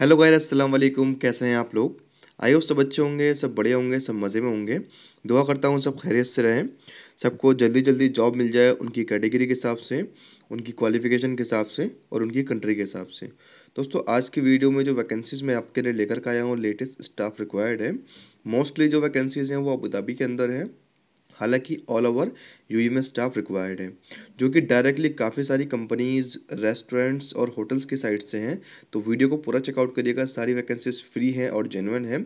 hello गायर असलम वालेकुम कैसे हैं आप लोग आइए सब अच्छे होंगे सब बड़े होंगे सब मज़े में होंगे दुआ करता हूँ सब खैरियत से रहें सबको जल्दी जल्दी जॉब मिल जाए उनकी कैटेगरी के हिसाब से उनकी क्वालिफ़िकेशन के हिसाब से और उनकी कंट्री के हिसाब से दोस्तों आज की वीडियो में जो वैकेंसीज़ मैं आपके लिए लेकर के आया हूँ लेटेस्ट स्टाफ रिक्वायर्ड है मोस्टली जो वैकेंसीज़ हैं वो अबू धाबी के अंदर है हालांकि ऑल ओवर यू में स्टाफ रिक्वायर्ड है जो कि डायरेक्टली काफ़ी सारी कंपनीज रेस्टोरेंट्स और होटल्स की साइट से हैं तो वीडियो को पूरा चेकआउट करिएगा सारी वैकेंसीज फ्री हैं और जेनवन है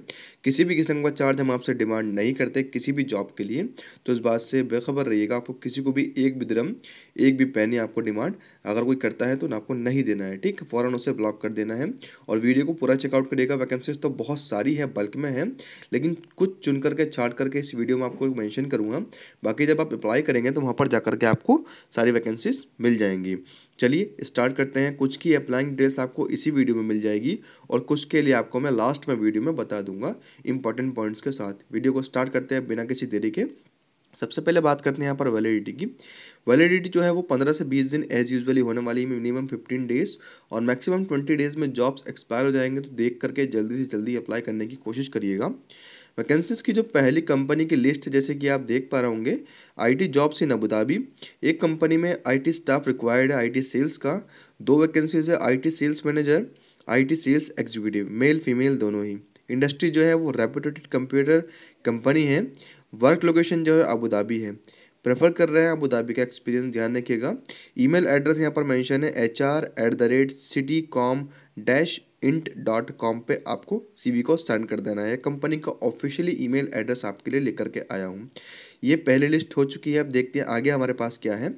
किसी भी किस्म का चार्ज हम आपसे डिमांड नहीं करते किसी भी जॉब के लिए तो इस बात से बेखबर रहिएगा आपको किसी को भी एक भी दरम एक भी पैनी आपको डिमांड अगर कोई करता है तो आपको नहीं देना है ठीक फ़ौरन उसे ब्लॉक कर देना है और वीडियो को पूरा चेकआउट करिएगा वैकेंसीज तो बहुत सारी है बल्क में है लेकिन कुछ चुन करके छाट करके इस वीडियो में आपको मैंशन करूँगा बाकी जब आप अप्लाई करेंगे तो वहाँ पर जा कर के आपको सारी वैकेंसीज मिल जाएंगी चलिए स्टार्ट करते हैं कुछ की अप्लाइंग ड्रेस आपको इसी वीडियो में मिल जाएगी और कुछ के लिए आपको मैं लास्ट में वीडियो में बता दूंगा इंपॉर्टेंट पॉइंट्स के साथ वीडियो को स्टार्ट करते हैं बिना किसी देरी के सबसे पहले बात करते हैं यहाँ पर वैलिडिटी की वैलिडिटी जो है वो पंद्रह से बीस दिन एज यूजुअली होने वाली है मिनिमम फिफ्टीन डेज और मैक्सिमम ट्वेंटी डेज में जॉब्स एक्सपायर हो जाएंगे तो देख करके जल्दी से जल्दी अप्लाई करने की कोशिश करिएगा वैकेंसीज की जो पहली कंपनी की लिस्ट जैसे कि आप देख पा रहे होंगे आईटी जॉब्स इन अबूधाबी एक कंपनी में आईटी स्टाफ रिक्वायर्ड है आईटी सेल्स का दो वैकेंसीज है IT sales manager IT sales executive male female दोनों ही इंडस्ट्री जो है वो रेपूटेटेड कंप्यूटर कंपनी है वर्क लोकेशन जो है अबू धाबी है प्रेफर कर रहे हैं अबू धाबी का एक्सपीरियंस ध्यान रखिएगा ईमेल एड्रेस यहाँ पर मेंशन है H R at the rate city com dash int dot com पर आपको सी को सेंड कर देना है कंपनी का ऑफिशियली ईमेल एड्रेस आपके लिए लेकर के आया हूँ ये पहले लिस्ट हो चुकी है अब देखते हैं आगे हमारे पास क्या है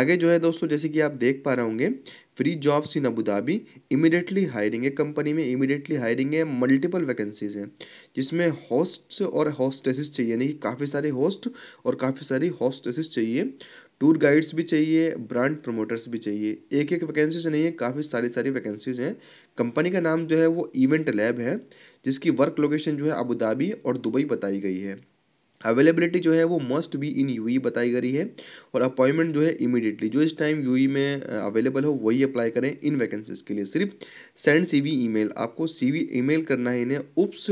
आगे जो है दोस्तों जैसे कि आप देख पा रहे होंगे free jobs in Abu Dhabi Dhabi hiring है कंपनी में immediately हायरिंग है मल्टीपल वैकेंसीज़ हैं जिसमें hosts और हॉस्टेसिस चाहिए यानी कि काफ़ी सारे होस्ट और काफ़ी सारी हॉस्टेसिस चाहिए टूर गाइड्स भी चाहिए ब्रांड प्रमोटर्स भी चाहिए एक एक वैकेंसीज नहीं है काफ़ी सारी सारी वैकेंसीज हैं कंपनी का नाम जो है वो इवेंट लैब है जिसकी वर्क लोकेशन जो है अबू धाबी और दुबई बताई गई है अवेलेबिलिटी जो है वो मस्ट बी इन यूई बताई गई है और अपॉइंटमेंट जो है इमीडिएटली जो इस टाइम यूई e में अवेलेबल हो वही अप्लाई करें इन वैकेंसीज के लिए सिर्फ सेंड सीवी ईमेल आपको सीवी ईमेल करना है इन्हें ups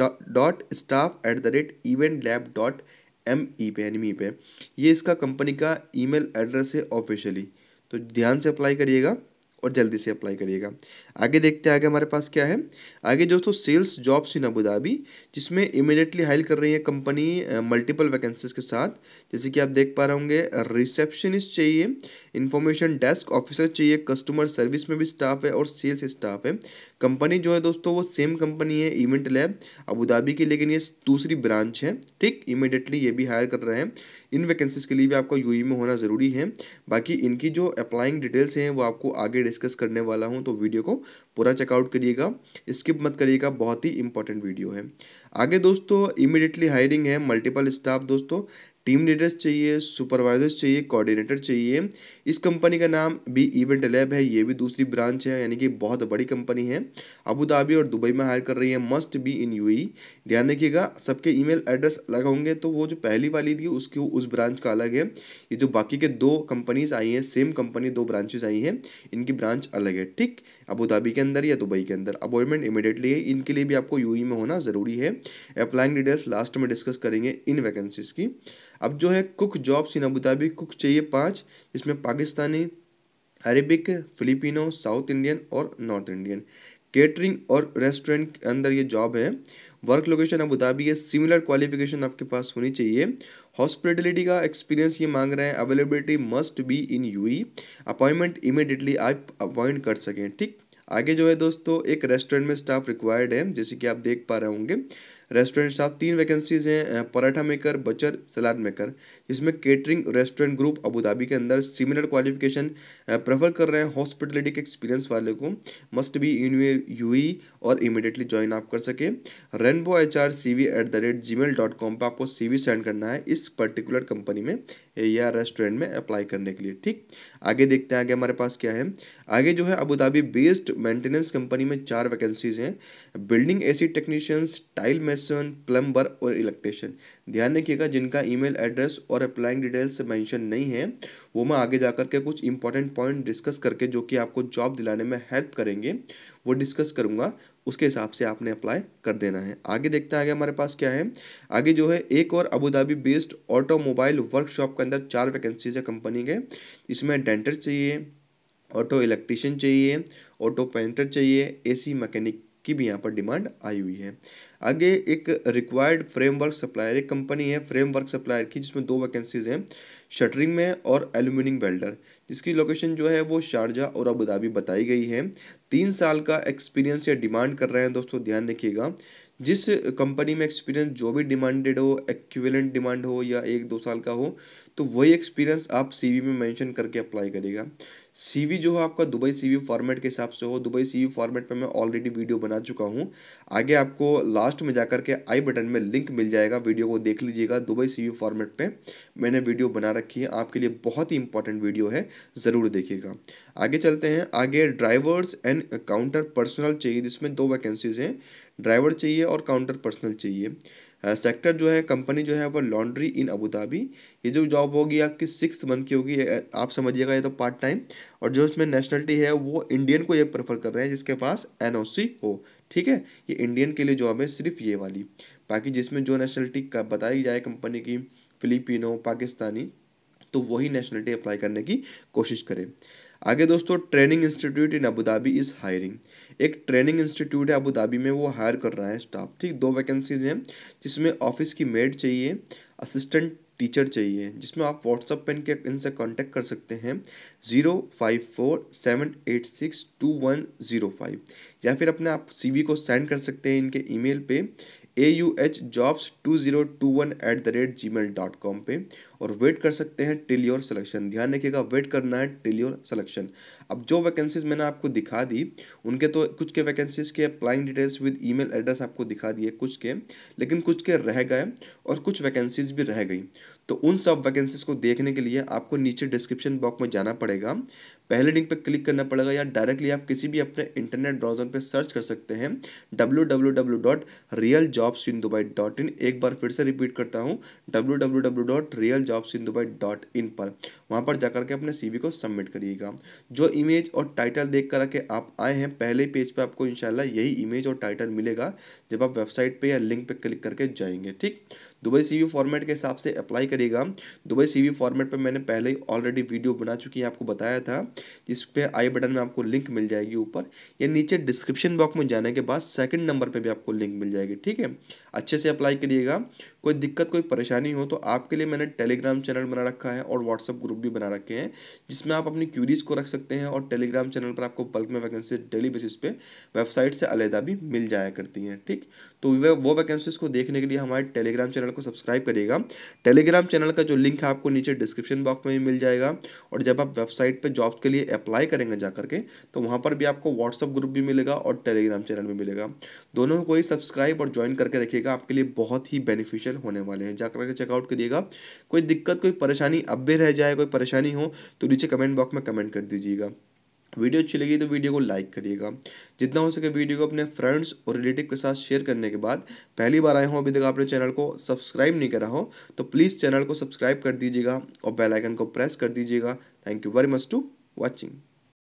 dot staff at the rate event lab dot M E पे एनमी ई पे ये इसका कंपनी का ईमेल एड्रेस है ऑफिशियली तो ध्यान से अप्लाई करिएगा और जल्दी से अप्लाई करिएगा आगे देखते हैं आगे हमारे पास क्या है आगे दोस्तों सेल्स जॉब्स इन अबू जिसमें इमिडिएटली हायर कर रही है कंपनी मल्टीपल वैकेंसीज के साथ जैसे कि आप देख पा रहे होंगे रिसेप्शनिस्ट चाहिए इन्फॉर्मेशन डेस्क ऑफिसर चाहिए कस्टमर सर्विस में भी स्टाफ है और सेल्स स्टाफ है कंपनी जो है दोस्तों वो सेम कंपनी है इवेंट लैब अबूधाबी की लेकिन ये दूसरी ब्रांच है ठीक इमिडिएटली ये भी हायर कर रहे हैं इन वैकेंसीज के लिए भी आपका यू e में होना ज़रूरी है बाकी इनकी जो अप्लाइंग डिटेल्स हैं वो आपको आगे डिस्कस करने वाला हूँ तो वीडियो को पूरा चेकआउट करिएगा स्किप मत करिएगा बहुत ही इंपॉर्टेंट वीडियो है आगे दोस्तों इमिडिएटली हायरिंग है मल्टीपल स्टाफ दोस्तों टीम लीडर्स चाहिए सुपरवाइजर्स चाहिए कोऑर्डिनेटर चाहिए इस कंपनी का नाम भी इवेंट लैब है ये भी दूसरी ब्रांच है यानी कि बहुत बड़ी कंपनी है अबू धाबी और दुबई में हायर कर रही है मस्ट बी इन यू ध्यान रखिएगा सबके ईमेल एड्रेस अलग होंगे तो वो जो पहली वाली थी उसकी उस ब्रांच का अलग है ये जो बाकी के दो कंपनीज आई हैं सेम कंपनी दो ब्रांचेज आई हैं इनकी ब्रांच अलग है ठीक अबू धाबी के अंदर या दुबई के अंदर अपॉइंटमेंट इमीडिएटली है इनके लिए भी आपको यू में होना ज़रूरी है अप्लाइंग डिटेल्स लास्ट में डिस्कस करेंगे इन वैकेंसीज़ की अब जो है cook jobs in Abu Dhabi cook चाहिए पाँच जिसमें Pakistani Arabic Filipino south Indian और नॉर्थ इंडियन केटरिंग और रेस्टोरेंट के अंदर ये जॉब है वर्क लोकेशन अबू है सिमिलर क्वालिफिकेशन आपके पास होनी चाहिए हॉस्पिटलिटी का एक्सपीरियंस ये मांग रहे हैं availability must be in E appointment immediately आप अपॉइंट कर सकें ठीक आगे जो है दोस्तों एक रेस्टोरेंट में स्टाफ रिक्वायर्ड है जैसे कि आप देख पा रहे होंगे रेस्टोरेंट स्टाफ तीन वैकेंसीज हैं paratha maker butcher salad maker जिसमें केटरिंग रेस्टोरेंट ग्रुप अबूधाबी के अंदर सिमिलर क्वालिफिकेशन प्रेफर कर रहे हैं हॉस्पिटलिटी के एक्सपीरियंस वाले को मस्ट बी इन यू और इमिडिएटली ज्वाइन आप कर सके rainbow H R C V at the rate Gmail dot com पर आपको सी वी सेंड करना है इस पर्टिकुलर कंपनी में या रेस्टोरेंट में अप्लाई करने के लिए ठीक आगे देखते हैं आगे हमारे पास क्या है आगे जो है अबूधाबी बेस्ड मेंटेनेंस कंपनी में चार वैकेंसीज हैं बिल्डिंग एसी टेक्नीशियंस टाइल में इलेक्ट्रिशियन प्लम्बर और इलेक्ट्रिशियन ध्यान रखिएगा जिनका ईमेल एड्रेस और अप्लाइंग डिटेल्स मेंशन नहीं है वो मैं आगे जाकर के कुछ इंपॉर्टेंट पॉइंट डिस्कस करके जो कि आपको जॉब दिलाने में हेल्प करेंगे वो डिस्कस करूँगा उसके हिसाब से आपने अप्लाई कर देना है आगे देखते हैं आगे हमारे पास क्या है आगे जो है एक और अबूधाबी बेस्ड ऑटोमोबाइल वर्कशॉप के अंदर चार वैकेंसीज है कंपनी के इसमें डेंटर चाहिए ऑटो इलेक्ट्रिशियन चाहिए ऑटो पेंटर चाहिए एसी मैकेनिक की भी यहाँ पर डिमांड आई हुई है आगे एक रिक्वायर्ड फ्रेमवर्क सप्लायर एक कंपनी है फ्रेमवर्क सप्लायर की जिसमें दो वैकेंसीज हैं शटरिंग में और एल्यूमिनियम वेल्डर जिसकी लोकेशन जो है वो शारजा और अबू धाबी बताई गई है तीन साल का एक्सपीरियंस या डिमांड कर रहे हैं दोस्तों ध्यान रखिएगा जिस कंपनी में एक्सपीरियंस जो भी डिमांडेड हो एक्विवेलेंट डिमांड हो या एक दो साल का हो तो वही एक्सपीरियंस आप सीवी में मेंशन करके अप्लाई करेगा सीवी जो है आपका दुबई सीवी फॉर्मेट के हिसाब से हो दुबई सीवी फॉर्मेट पे मैं ऑलरेडी वीडियो बना चुका हूँ आगे आपको लास्ट में जाकर के आई बटन में लिंक मिल जाएगा वीडियो को देख लीजिएगा दुबई सीवी फॉर्मेट पे मैंने वीडियो बना रखी है आपके लिए बहुत ही इंपॉर्टेंट वीडियो है ज़रूर देखिएगा आगे चलते हैं आगे ड्राइवर्स एंड काउंटर पर्सनल चाहिए जिसमें दो वैकेंसीज़ हैं ड्राइवर चाहिए और काउंटर पर्सनल चाहिए सेक्टर जो है कंपनी जो है वो लॉन्ड्री इन अबू धाबी ये जो जॉब होगी आपकी सिक्स मंथ की होगी आप समझिएगा ये तो पार्ट टाइम और जो इसमें नेशनलिटी है वो इंडियन को ये प्रेफर कर रहे हैं जिसके पास एन हो ठीक है ये इंडियन के लिए जॉब है सिर्फ ये वाली बाकी जिसमें जो नेशनलिटी का बताई जाए कंपनी की फिलिपिनो पाकिस्तानी तो वही नेशनलिटी अप्लाई करने की कोशिश करें आगे दोस्तों training institute in Abu Dhabi is hiring एक ट्रेनिंग इंस्टीट्यूट है अबू धाबी में वो हायर कर रहा है स्टाफ ठीक दो वैकेंसीज हैं जिसमें ऑफिस की मेड चाहिए असिस्टेंट टीचर चाहिए जिसमें आप व्हाट्सअप पे इनके इनसे कांटेक्ट कर सकते हैं zero five four seven eight six two one zero five या फिर अपने आप सीवी को सेंड कर सकते हैं इनके ईमेल पे A U H jobs two zero two one at the rate Gmail dot com पर और वेट कर सकते हैं टिल योर सिलेक्शन ध्यान रखिएगा वेट करना है टिल योर सिलेक्शन अब जो वैकेंसीज मैंने आपको दिखा दी उनके तो कुछ के वैकेंसीज के applying details with email address आपको दिखा दिए कुछ के लेकिन कुछ के रह गए और कुछ वैकेंसीज भी रह गई तो उन सब वैकेंसीज को देखने के लिए आपको नीचे डिस्क्रिप्शन बॉक्स में जाना पड़ेगा पहले लिंक पर क्लिक करना पड़ेगा या डायरेक्टली आप किसी भी अपने इंटरनेट ब्राउज़र पर सर्च कर सकते हैं W W W dot real jobs in Dubai dot in एक बार फिर से रिपीट करता हूँ W W W dot real job dot in पर वहाँ पर जाकर के अपने सीवी को सबमिट करिएगा जो इमेज और टाइटल देख कर के आप आए हैं पहले पेज पर पे आपको इंशाल्लाह यही इमेज और टाइटल मिलेगा जब आप वेबसाइट पर या लिंक पर क्लिक करके जाएंगे ठीक दुबई सी फॉर्मेट के हिसाब से अप्लाई करेगा दुबई सी फॉर्मेट पर मैंने पहले ही ऑलरेडी वीडियो बना चुकी है आपको बताया था जिस पर आई बटन में आपको लिंक मिल जाएगी ऊपर या नीचे डिस्क्रिप्शन बॉक्स में जाने के बाद सेकंड नंबर पर भी आपको लिंक मिल जाएगी ठीक है अच्छे से अप्लाई करिएगा कोई दिक्कत कोई परेशानी हो तो आपके लिए मैंने टेलीग्राम चैनल बना रखा है और व्हाट्सअप ग्रुप भी बना रखे हैं जिसमें आप अपनी क्यूरीज को रख सकते हैं और टेलीग्राम चैनल पर आपको बल्क में वैकेंसी डेली बेसिस पे वेबसाइट से अलहदा भी मिल जाया करती हैं ठीक तो वो वैकेंसीज को देखने के लिए हमारे टेलीग्राम चैनल चैनल को सब्सक्राइब करिएगा टेलीग्राम चैनल का जो लिंक है आपको नीचे डिस्क्रिप्शन बॉक्स में भी मिल जाएगा और जब आप वेबसाइट पर जॉब्स के लिए अप्लाई करेंगे जा करके तो वहाँ पर भी आपको व्हाट्सअप ग्रुप भी मिलेगा और टेलीग्राम चैनल भी मिलेगा दोनों को ही सब्सक्राइब और ज्वाइन करके रखिएगा आपके लिए बहुत ही बेनिफिशियल होने वाले हैं जाकर के चेकआउट करिएगा कोई दिक्कत कोई परेशानी अब भी रह जाए कोई परेशानी हो तो नीचे कमेंट बॉक्स में कमेंट कर दीजिएगा वीडियो अच्छी लगी तो वीडियो को लाइक करिएगा जितना हो सके वीडियो को अपने फ्रेंड्स और रिलेटिव के साथ शेयर करने के बाद पहली बार आए हों अभी तक आपने चैनल को सब्सक्राइब नहीं करा हो तो प्लीज़ चैनल को सब्सक्राइब कर दीजिएगा और बेल आइकन को प्रेस कर दीजिएगा thank you very much to watching